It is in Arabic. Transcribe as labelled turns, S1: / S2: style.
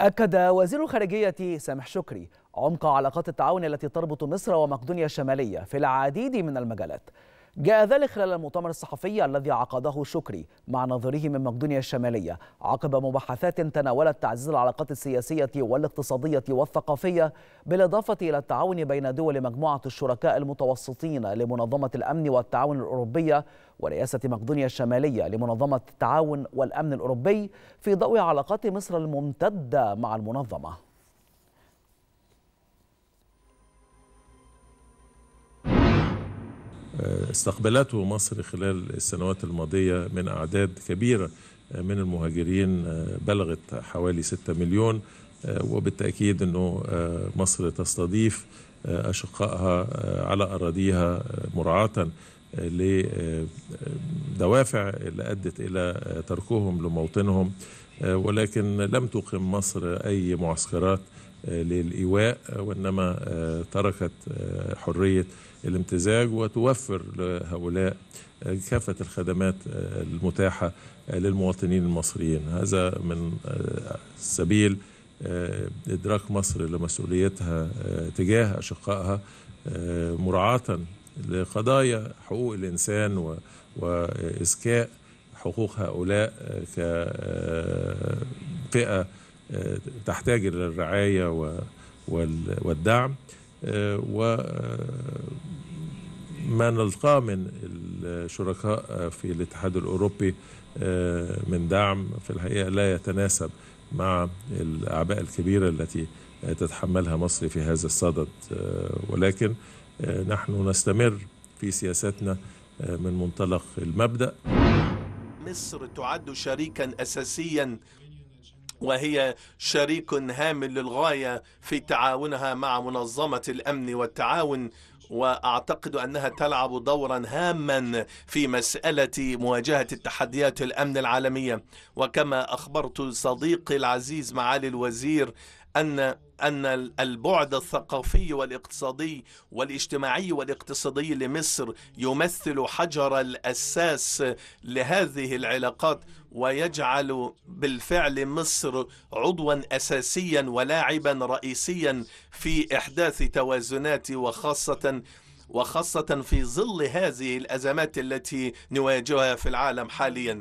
S1: أكد وزير الخارجية سامح شكري عمق علاقات التعاون التي تربط مصر ومقدونيا الشمالية في العديد من المجالات جاء ذلك خلال المؤتمر الصحفي الذي عقده شكري مع نظيره من مقدونيا الشمالية عقب مباحثات تناولت تعزيز العلاقات السياسية والاقتصادية والثقافية بالإضافة إلى التعاون بين دول مجموعة الشركاء المتوسطين لمنظمة الأمن والتعاون الأوروبية ورئاسة مقدونيا الشمالية لمنظمة التعاون والأمن الأوروبي في ضوء علاقات مصر الممتدة مع المنظمة
S2: آه، استقبلته مصر خلال السنوات الماضية من أعداد كبيرة آه، من المهاجرين آه، بلغت حوالي 6 مليون وبالتأكيد أنه مصر تستضيف أشقائها على أراضيها مراعاة لدوافع اللي أدت إلى تركهم لموطنهم ولكن لم تقم مصر أي معسكرات للإيواء وإنما آه، تركت آه، حرية الامتزاج وتوفر لهؤلاء آه، كافة الخدمات المتاحة للمواطنين المصريين هذا من سبيل إدراك مصر لمسؤوليتها تجاه أشقائها مراعاة لقضايا حقوق الإنسان واذكاء حقوق هؤلاء كفئة تحتاج الى الرعايه والدعم آه، وما آه، نلقاه من الشركاء في الاتحاد الاوروبي آه، من دعم في الحقيقه لا يتناسب مع الاعباء الكبيره التي تتحملها مصر في هذا الصدد ولكن نحن نستمر في سياستنا من منطلق المبدا
S3: مصر تعد شريكا اساسيا وهي شريك هام للغاية في تعاونها مع منظمة الأمن والتعاون واعتقد انها تلعب دورا هاما في مساله مواجهه التحديات الامن العالميه وكما اخبرت صديقي العزيز معالي الوزير أن أن البعد الثقافي والاقتصادي والاجتماعي والاقتصادي لمصر يمثل حجر الأساس لهذه العلاقات ويجعل بالفعل مصر عضوا أساسيا ولاعبا رئيسيا في إحداث توازنات وخاصة وخاصة في ظل هذه الأزمات التي نواجهها في العالم حاليا